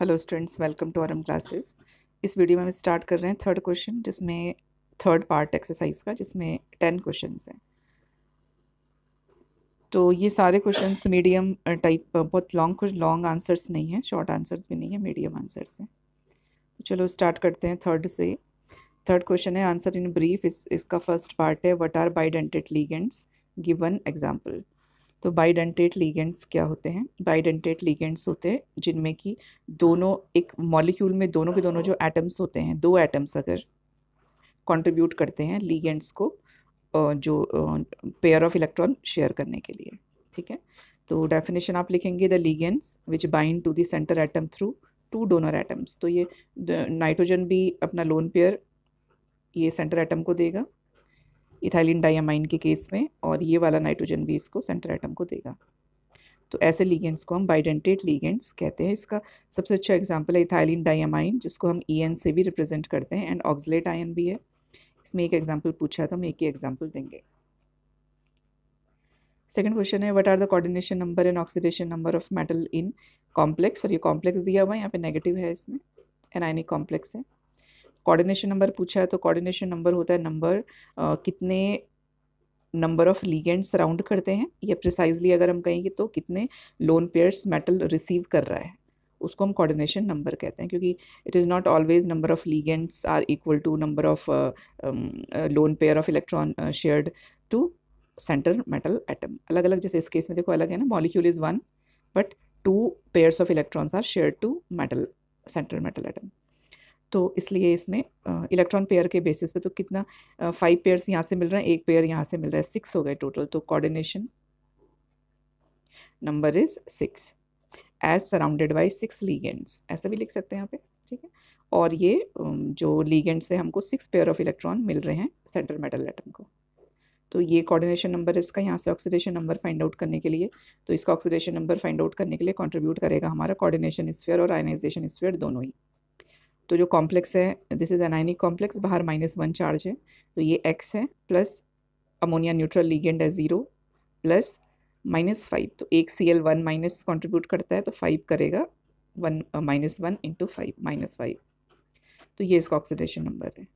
hello students welcome to आरम classes इस video में हम स्टार्ट कर रहे हैं थर्ड क्वेश्चन जिसमें थर्ड पार्ट एक्सरसाइज का जिसमें टेन क्वेश्चंस हैं तो ये सारे क्वेश्चंस मीडियम टाइप बहुत लॉन्ग कुछ लॉन्ग आंसर्स नहीं है शॉर्ट आंसर्स भी नहीं है मीडियम आंसर्स हैं तो चलो स्टार्ट करते हैं थर्ड से थर्ड क्वेश्चन है आंसर इन ब्रीफ इस इसका फर्स्ट पार्ट है what are bidentate ligands given example तो बाइडेंटेट लीगेंट्स क्या होते हैं बाइडेंटेट लीगेंट्स होते हैं जिनमें कि दोनों एक मॉलिक्यूल में दोनों के दोनों जो एटम्स होते हैं दो एटम्स अगर कंट्रीब्यूट करते हैं लीगेंट्स को जो पेयर ऑफ इलेक्ट्रॉन शेयर करने के लिए ठीक है तो डेफिनेशन आप लिखेंगे the ligands which bind to the centre atom through two donor atoms तो ये नाइट्रोजन भी अपना लोन पेयर ये सेंटर एटम को देगा इथाइलिन डायामाइन के केस में और ये वाला नाइट्रोजन भी इसको सेंटर आइटम को देगा तो ऐसे लीगेंट्स को हम बाइडेंटेड लीगेंट्स कहते हैं इसका सबसे अच्छा एग्जाम्पल है इथाइलिन डायामाइन जिसको हम ई e से भी रिप्रेजेंट करते हैं एंड ऑक्सलेट आयन भी है इसमें एक एग्जाम्पल पूछा था हम एक ही एग्जाम्पल देंगे सेकेंड क्वेश्चन है what are the coordination number and oxidation number of metal in complex और ये कॉम्प्लेक्स दिया हुआ है यहाँ पे नेगेटिव है इसमें एनाइनिक कॉम्प्लेक्स है कोऑर्डिनेशन नंबर पूछा है तो कोऑर्डिनेशन नंबर होता है नंबर कितने नंबर ऑफ लीगेंट्स सराउंड करते हैं या प्रिसाइजली अगर हम कहेंगे तो कितने लोन पेयर्स मेटल रिसीव कर रहा है उसको हम कोऑर्डिनेशन नंबर कहते हैं क्योंकि it is not always number of ligands are equal to number of lone pair of electron shared to centre metal atom अलग अलग जैसे इस केस में देखो अलग है ना molecule is one but two pairs of electrons are share to metal centre metal atom तो इसलिए इसमें इलेक्ट्रॉन पेयर के बेसिस पे तो कितना फाइव पेयर्स यहाँ से मिल रहे हैं एक पेयर यहाँ से मिल रहा है सिक्स हो गए टोटल तो coordination number is six as surrounded by six ligands ऐसा भी लिख सकते हैं यहाँ पे ठीक है और ये जो लीगेंड्स से हमको सिक्स पेयर ऑफ इलेक्ट्रॉन मिल रहे हैं सेंटर मेटल एटम को तो ये कोऑर्डिनेशन नंबर इसका यहाँ से ऑक्सीडेशन नंबर फाइंड आउट करने के लिए तो इसका ऑक्सीडेशन नंबर फाइंड आउट करने के लिए कंट्रीब्यूट करेगा हमारा कोऑर्डिनेशन स्फीयर और आयनाइजेशन स्फीयर दोनों ही तो जो कॉम्प्लेक्स है दिस इज़ एनाइनिक कॉम्प्लेक्स बाहर माइनस वन चार्ज है तो ये एक्स है प्लस अमोनिया न्यूट्रल लीगेंड है ज़ीरो प्लस माइनस फाइव तो एक C L one minus contribute करता है तो फाइव करेगा one minus one into five minus five तो ये इसका ऑक्सीडेशन नंबर है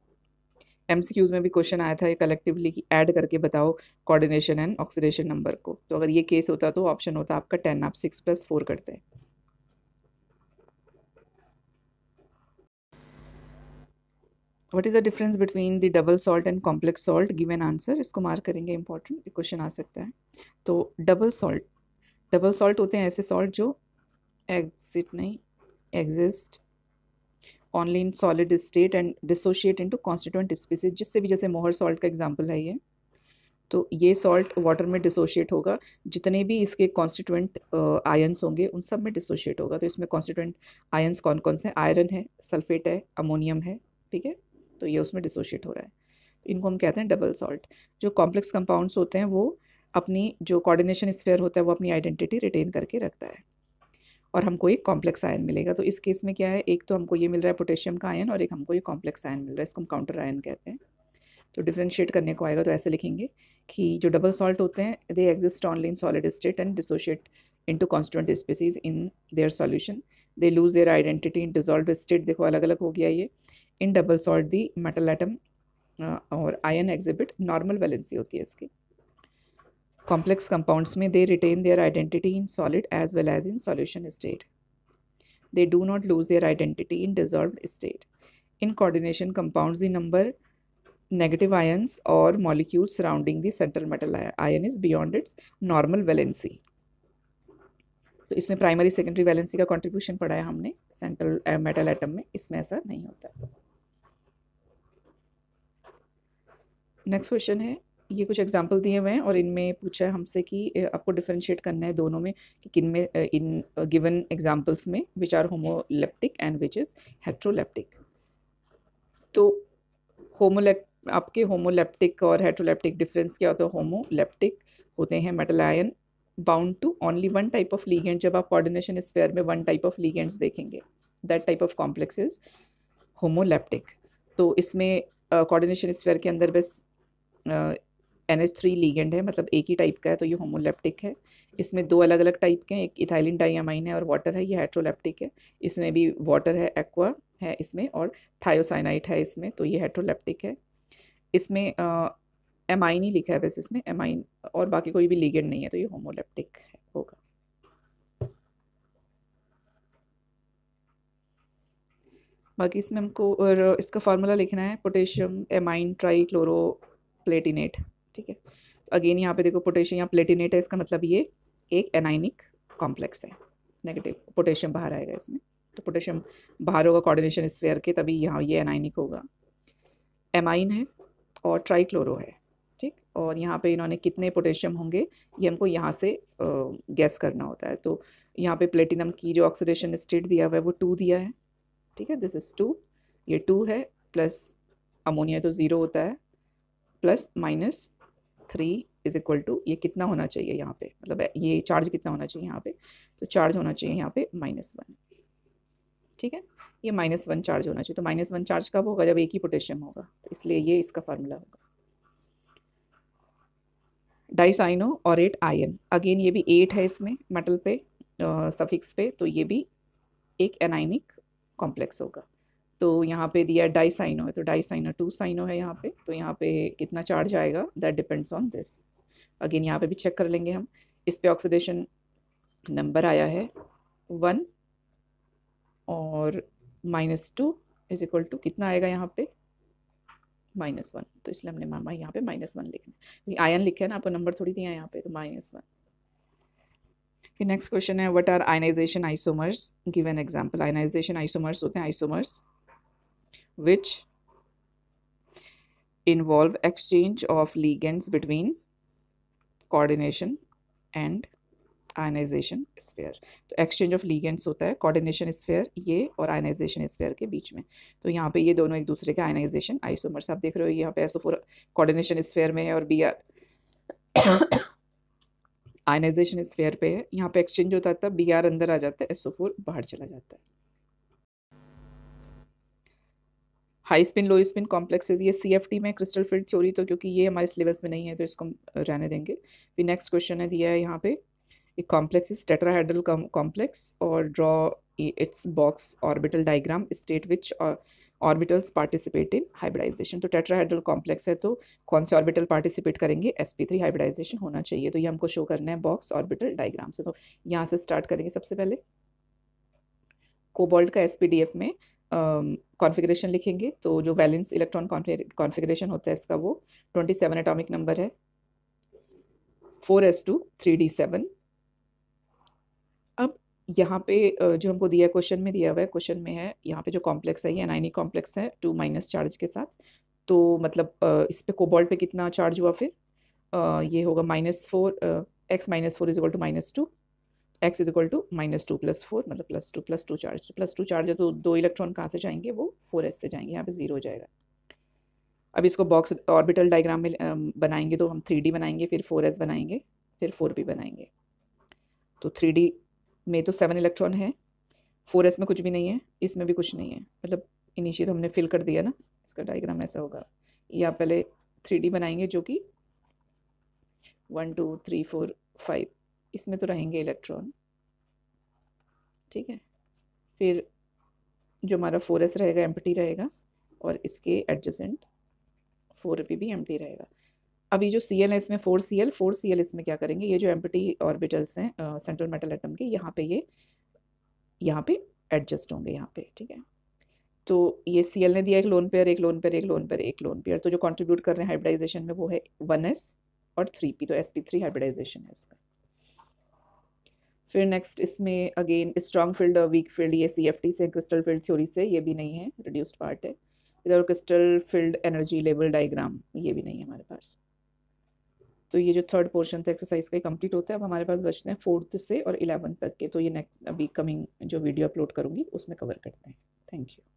एम सी क्यूज़ में भी क्वेश्चन आया था ये कलेक्टिवली कि ऐड करके बताओ कोऑर्डिनेशन एंड ऑक्सीडेशन नंबर को तो अगर ये केस होता तो ऑप्शन होता आपका टेन आप सिक्स प्लस फोर करते हैं what is the difference between the double salt and complex salt an answer इसको मार्क करेंगे इंपॉर्टेंट क्वेश्चन आ सकता है तो डबल सॉल्ट डबल सॉल्ट होते हैं ऐसे सॉल्ट जो एग्जिट नहीं exist only in solid state and dissociate to constituent species जिससे भी जैसे मोहर सॉल्ट का एग्जाम्पल है ये तो ये सॉल्ट वाटर में डिसोशिएट होगा जितने भी इसके कॉन्स्टिटेंट आयन्स होंगे उन सब में डिसोशिएट होगा तो इसमें कॉन्स्टिटेंट आयन्स कौन कौन से आयरन है सल्फेट है अमोनियम है ठीक है तो ये उसमें डिसोशिएट हो रहा है तो इनको हम कहते हैं डबल सॉल्ट जो कॉम्प्लेक्स कंपाउंड्स होते हैं वो अपनी जो कोऑर्डिनेशन स्फेयर होता है वो अपनी आइडेंटिटी रिटेन करके रखता है और हमको एक कॉम्प्लेक्स आयन मिलेगा तो इस केस में क्या है एक तो हमको ये मिल रहा है पोटेशियम का आयन और एक हमको ये कॉम्प्लेक्स आयन मिल रहा है इसको हम काउंटर आयन कहते हैं तो डिफ्रेंशिएट करने को आएगा तो ऐसे लिखेंगे कि जो डबल सॉल्ट होते हैं they exist only in solid state and dissociate to constituent species in their solution they lose their identity in dissolve state देखो अलग अलग हो गया ये in double salt the metal atom और आयन एग्जिबिट नॉर्मल वैलेंसी होती है इसकी कॉम्प्लेक्स कंपाउंड्स में they retain their identity in solid as well as in solution state they do not lose their identity in dissolve state in coordination compound the number negative ions और molecule surrounding the central metal ion is beyond its normal valency तो इसमें primary secondary valency का contribution पढ़ाया हमने central metal atom में इसमें ऐसा नहीं होता है नेक्स्ट क्वेश्चन है ये कुछ एग्जाम्पल दिए हुए हैं और इनमें पूछा है हमसे कि आपको डिफ्रेंशिएट करना है दोनों में कि किन में इन गिवन एग्जाम्पल्स में which are homoleptic and which is heteroleptic तो होमोलेप आपके होमोलेप्टिक और हेट्रोलेप्टिक डिफरेंस क्या होता है होमोलेप्टिक होते हैं metal ion bound to only one type of ligand जब आप कॉर्डिनेशन स्पेयर में वन टाइप ऑफ लीगेंट्स देखेंगे that type of complex is homoleptic तो इसमें uh, स्पेयर के अंदर बस एन एच थ्री लीगेंड है मतलब एक ही टाइप का है तो ये होमोलेप्टिक है इसमें दो अलग अलग टाइप के हैं एक इथाइलिन डाइयामाइन है और वाटर है ये हेट्रोलेप्टिक है इसमें भी वाटर है एक्वा है इसमें और थायोसाइनाइट है इसमें तो ये हेट्रोलेप्टिक है इसमें एमाइन ही लिखा है वैसे इसमें एमाइन और बाकी कोई भी लीगेंड नहीं है तो ये होमोलेप्टिक होगा बाकी इसमें हमको और इसका फार्मूला लिखना है potassium amine tri chloro platinate ठीक है तो अगेन यहाँ पे देखो पोटेशियम यहाँ प्लेटिनेट है इसका मतलब ये एक एनाइनिक कॉम्प्लेक्स है नेगेटिव पोटेशियम बाहर आएगा इसमें तो पोटेशियम बाहर होगा कोऑर्डिनेशन स्फेयर के तभी यहाँ ये एनाइनिक होगा एमाइन है और ट्राईक्लोरो है ठीक और यहाँ पे इन्होंने कितने पोटेशियम होंगे ये हमको यहाँ से गैस करना होता है तो यहाँ पे प्लेटिनम की जो ऑक्सीडेशन स्टेट दिया हुआ है वो टू दिया है ठीक है दिस इज़ टू ये टू है प्लस अमोनिया तो ज़ीरो होता है plus minus three is equal to ये कितना होना चाहिए यहाँ पे मतलब ये चार्ज कितना होना चाहिए यहाँ पे तो चार्ज होना चाहिए यहाँ पे माइनस वन ठीक है ये माइनस वन चार्ज होना चाहिए तो माइनस वन चार्ज कब होगा जब एक ही पोटेशियम होगा तो इसलिए ये इसका फार्मूला होगा डाइसाइनो और एट आयन अगेन ये भी एट है इसमें मेटल पे सफिक्स पे तो ये भी एक एनाइनिक कॉम्प्लेक्स होगा तो यहाँ पे दिया डाई साइनो है तो डाई साइनो टू साइनो है यहाँ पे तो यहाँ पे कितना चार्ज आएगा that depends on this again यहाँ पे भी चेक कर लेंगे हम इस पे ऑक्सीडेशन नंबर आया है वन और minus two is equal to कितना आएगा यहाँ पे माइनस वन तो इसलिए हमने मामा यहाँ पे माइनस वन लिखना आयन लिखे है ना आपको नंबर थोड़ी दिया है यहाँ पे तो माइनस वन फिर नेक्स्ट क्वेश्चन है what are ionization isomers give an example ionization isomers होते हैं isomers which involve exchange of ligands between coordination and ionization sphere तो एक्सचेंज ऑफ लीगेंट्स होता है कोऑर्डिनेशन स्फेयर ये और आयनाइजेशन स्फेयर के बीच में तो यहाँ पे ये दोनों एक दूसरे के आयनाइजेशन आइसोमर्स आप देख रहे हो यहाँ पे एसो फोर कोऑर्डिनेशन स्फेयर में है और बी आर आयनाइजेशन स्फेयर पे है यहाँ पे एक्सचेंज होता था बी आर अंदर आ जाता है एसओ फोर बाहर चला जाता है high spin low spin complexes ये सी एफ टी में क्रिस्टल फील्ड थ्योरी तो क्योंकि ये हमारे सिलेबस में नहीं है तो इसको रहने देंगे फिर नेक्स्ट क्वेश्चन है दिया है यहाँ पे एक कॉम्प्लेक्स इज टेट्राहेड्रल कॉम्प्लेक्स और draw its box orbital diagram state which orbitals participate in hybridization तो टेट्राहेड्रल कॉम्प्लेक्स है तो कौन से ऑर्बिटल पार्टिसिपेट करेंगे एस पी थ्री हाइब्रिडाइजेशन होना चाहिए तो ये हमको शो करना है बॉक्स ऑर्बिटल डायग्राम से तो यहाँ से स्टार्ट करेंगे सबसे पहले कोबोल्ट का एस पी डी एफ में कॉन्फ़िगरेशन लिखेंगे तो जो वैलेंस इलेक्ट्रॉन कॉन्फ़िगरेशन होता है इसका वो ट्वेंटी सेवन एटॉमिक नंबर है four S two three D seven अब यहाँ पे जो हमको दिया क्वेश्चन में दिया हुआ है क्वेश्चन में है यहाँ पे जो कॉम्प्लेक्स है ये एनाइनी कॉम्प्लेक्स है टू माइनस चार्ज के साथ तो मतलब इस पर कोबॉल्ट पे कितना चार्ज हुआ फिर ये होगा minus four X minus four is equal to minus two X is equal to minus two plus four मतलब plus two plus two charge तो प्लस टू चार्ज है तो दो इलेक्ट्रॉन कहाँ से जाएंगे वो फोर एस से जाएंगे यहाँ पे जीरो हो जाएगा अब इसको बॉक्स ऑर्बिटल डायग्राम में बनाएंगे तो हम थ्री बनाएंगे फिर फोर बनाएंगे फिर फोर बनाएंगे तो थ्री में तो सेवन इलेक्ट्रॉन है फोर में कुछ भी नहीं है इसमें भी कुछ नहीं है मतलब इनिशियल हमने फिल कर दिया ना इसका डायग्राम ऐसा होगा या पहले थ्री बनाएंगे जो कि one two three four five इसमें तो रहेंगे इलेक्ट्रॉन ठीक है फिर जो हमारा फोर एस रहेगा एम रहेगा और इसके एडजेंट फोर पी भी एम रहेगा अभी जो सी एल है इसमें four C L four C L इसमें क्या करेंगे ये जो एम ऑर्बिटल्स हैं सेंट्रल मेटल एटम के यहाँ पे ये यहाँ पे एडजस्ट होंगे यहाँ पे ठीक है तो ये सी एल ने दिया एक लोन पेयर एक लोन पेयर एक लोन पेयर एक लोन पेयर तो जो कंट्रीब्यूट कर रहे हैं हाइब्रिडाइजेशन में वो है वन एस और थ्री पी तो एस पी थ्री हाइब्रिडाइजेशन है इसका फिर नेक्स्ट इसमें अगेन स्ट्रॉन्ग फील्ड और वीक फील्ड ये सी एफ टी से क्रिस्टल फील्ड थ्योरी से ये भी नहीं है रिड्यूस्ड पार्ट है इधर crystal field energy level diagram ये भी नहीं है हमारे पास तो ये जो थर्ड पोर्शन था एक्सरसाइज का कंप्लीट होता है अब हमारे पास बचते हैं फोर्थ से और इलेवंथ तक के तो ये नेक्स्ट अभी कमिंग जो वीडियो अपलोड करूँगी उसमें कवर करते हैं थैंक यू